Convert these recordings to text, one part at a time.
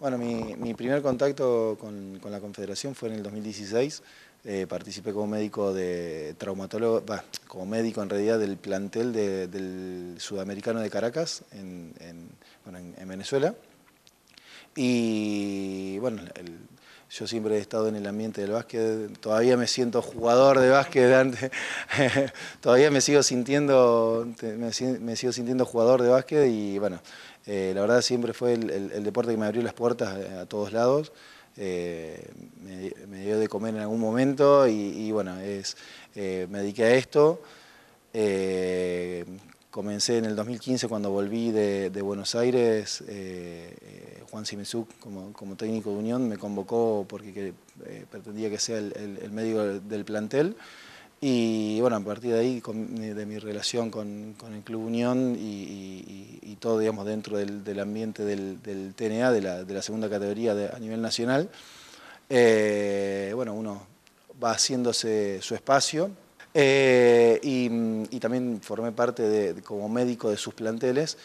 Bueno, mi, mi primer contacto con, con, la Confederación fue en el 2016. Eh, participé como médico de traumatólogo, bah, como médico en realidad del plantel del sudamericano de Caracas en, en Venezuela. Y bueno, el, yo siempre he estado en el ambiente del básquet, todavía me siento jugador de básquet, antes. todavía me sigo sintiendo, me, sigo sintiendo jugador de básquet y bueno, eh, la verdad siempre fue el, deporte que me abrió las puertas a todos lados. Eh, me, dio de comer en algún momento y, bueno, es, eh, me dediqué a esto. comencé en el 2015 cuando volví de Buenos Aires Juan Simesú, como, técnico de Unión me convocó porque eh, pretendía que sea el, médico del, plantel. Y bueno, a partir de ahí, de mi relación con, el Club Unión y, todo, digamos, dentro del, ambiente del, TNA, de la, segunda categoría a nivel nacional, eh, bueno, uno va haciéndose su espacio. Eh, y, también formé parte como médico de sus planteles.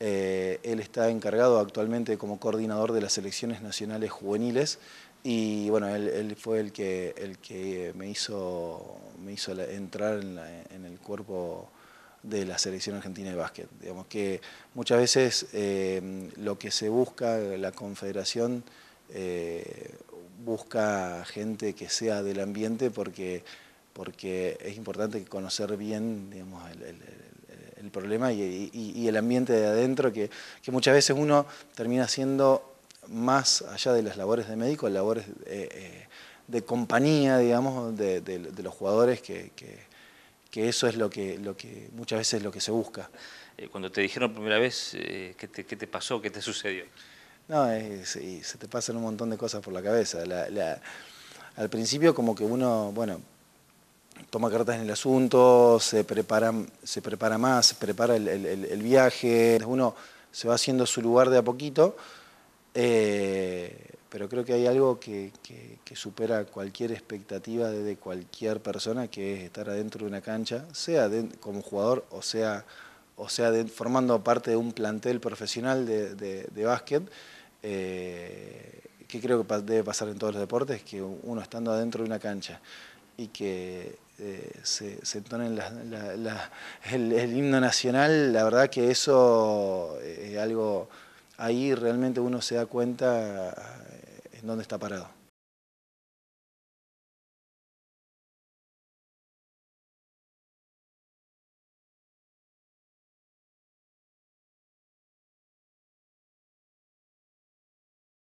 Eh, él está encargado actualmente como coordinador de las selecciones nacionales juveniles y bueno, él, fue el que, el que me hizo, me hizo entrar en, el cuerpo de la selección argentina de básquet. Digamos que muchas veces eh, lo que se busca, la confederación eh, busca gente que sea del ambiente porque, porque es importante conocer bien digamos, el problema y, el ambiente de adentro, que, muchas veces uno termina siendo más allá de las labores de médico, labores eh, eh, de compañía, digamos, de, los jugadores, que, que, eso es lo que, lo que muchas veces es lo que se busca. Eh, cuando te dijeron primera vez, ¿qué te, ¿qué te pasó? ¿Qué te sucedió? No, se te pasan un montón de cosas por la cabeza. al principio como que uno, bueno, toma cartas en el asunto, se prepara, se prepara más, se prepara el, viaje, uno se va haciendo su lugar de a poquito, eh, pero creo que hay algo que, supera cualquier expectativa de cualquier persona, que es estar adentro de una cancha, sea como jugador o sea, o sea formando parte de un plantel profesional de, básquet. Eh, que creo que debe pasar en todos los deportes, que uno estando adentro de una cancha y que eh, se, se, el, himno nacional, la verdad que eso eh, es algo, ahí realmente uno se da cuenta eh, en dónde está parado.